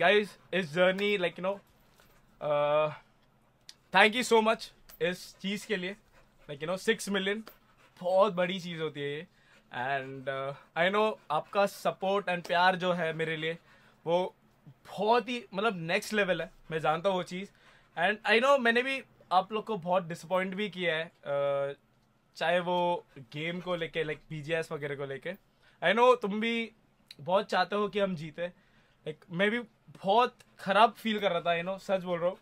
guys इस journey like you know thank you so much इस चीज़ के लिए like you know six million बहुत बड़ी चीज़ होती है ये एंड आई नो आपका सपोर्ट एंड प्यार जो है मेरे लिए वो बहुत ही मतलब नेक्स्ट लेवल है मैं जानता हूँ वो चीज़ एंड आई नो मैंने भी आप लोग को बहुत डिसअपॉइंट भी किया है uh, चाहे वो गेम को लेके लाइक पी जी एस वगैरह को लेके आई नो तुम भी बहुत चाहते हो कि हम जीते लाइक मैं भी बहुत ख़राब फील कर रहा था यू नो सच बोल रहा हूँ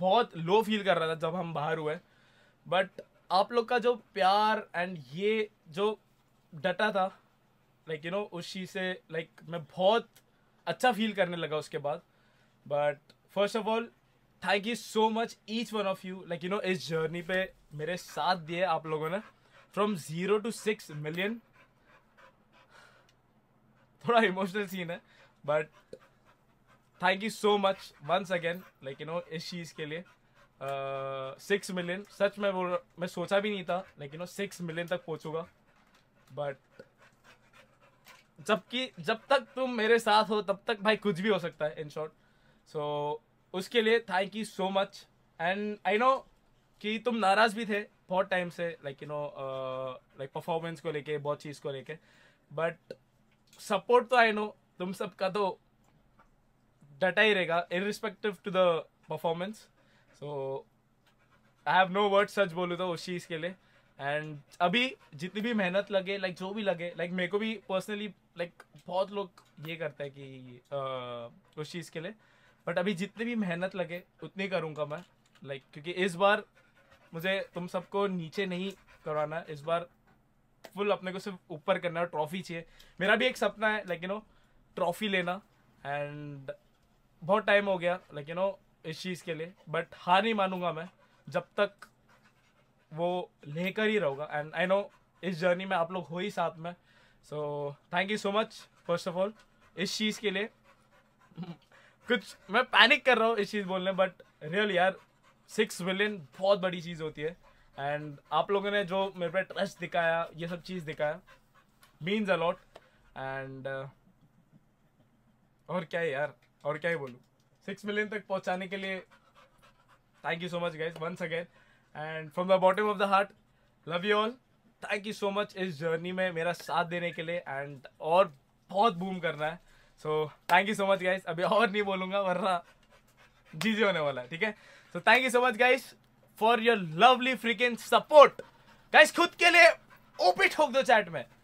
बहुत लो फील कर रहा था जब हम बाहर हुए बट आप लोग का जो प्यार एंड ये जो डटा था लाइक यू नो उस चीज़ से लाइक like, मैं बहुत अच्छा फील करने लगा उसके बाद but first of all thank you so much each one of you like you know इस जर्नी पे मेरे साथ दिए आप लोगों ने from zero to six million थोड़ा इमोशनल सीन है but thank you so much once again like you know इस चीज़ के लिए सिक्स uh, मिलियन सच में बोल मैं सोचा भी नहीं था like you know six million तक पहुंचूंगा बट जबकि जब तक तुम मेरे साथ हो तब तक भाई कुछ भी हो सकता है इन शॉर्ट सो उसके लिए thank you so much and I know कि तुम नाराज़ भी थे बहुत टाइम से like you know like performance को लेके बहुत चीज़ को लेके बट सपोर्ट तो आई नो तुम सबका तो डटा ही रहेगा respective to the performance so I have no word सच बोलूँ तो उस चीज़ के लिए एंड अभी जितनी भी मेहनत लगे लाइक जो भी लगे लाइक मेरे को भी पर्सनली लाइक बहुत लोग ये करते हैं कि उस चीज़ के लिए बट अभी जितनी भी मेहनत लगे उतनी करूँगा मैं लाइक क्योंकि इस बार मुझे तुम सबको नीचे नहीं करवाना इस बार फुल अपने को सिर्फ ऊपर करना है ट्रॉफी चाहिए मेरा भी एक सपना है लाइक यू नो ट्रॉफी लेना एंड बहुत टाइम हो गया लेकिन नो इस चीज़ के लिए बट हार नहीं मानूंगा मैं जब तक वो लेकर ही रहूँगा एंड आई नो इस जर्नी में आप लोग हो ही साथ में so thank you so much first of all इस चीज़ के लिए कुछ मैं पैनिक कर रहा हूँ इस चीज़ बोलने बट रियल यार सिक्स विलियन बहुत बड़ी चीज़ होती है एंड आप लोगों ने जो मेरे पे ट्रस्ट दिखाया ये सब चीज़ दिखाया मीन्स अलॉट एंड और क्या है यार और क्या ही बोलूँ सिक्स मिलियन तक पहुँचाने के लिए thank you so much guys once again and from the bottom of the heart love you all thank you so much इस जर्नी में मेरा साथ देने के लिए एंड और बहुत बूम करना है so thank you so much guys अभी और नहीं बोलूंगा वरना जी जी होने वाला है ठीक है so thank you so much guys for your lovely frequent support guys खुद के लिए ओपी ठोक दो चैट में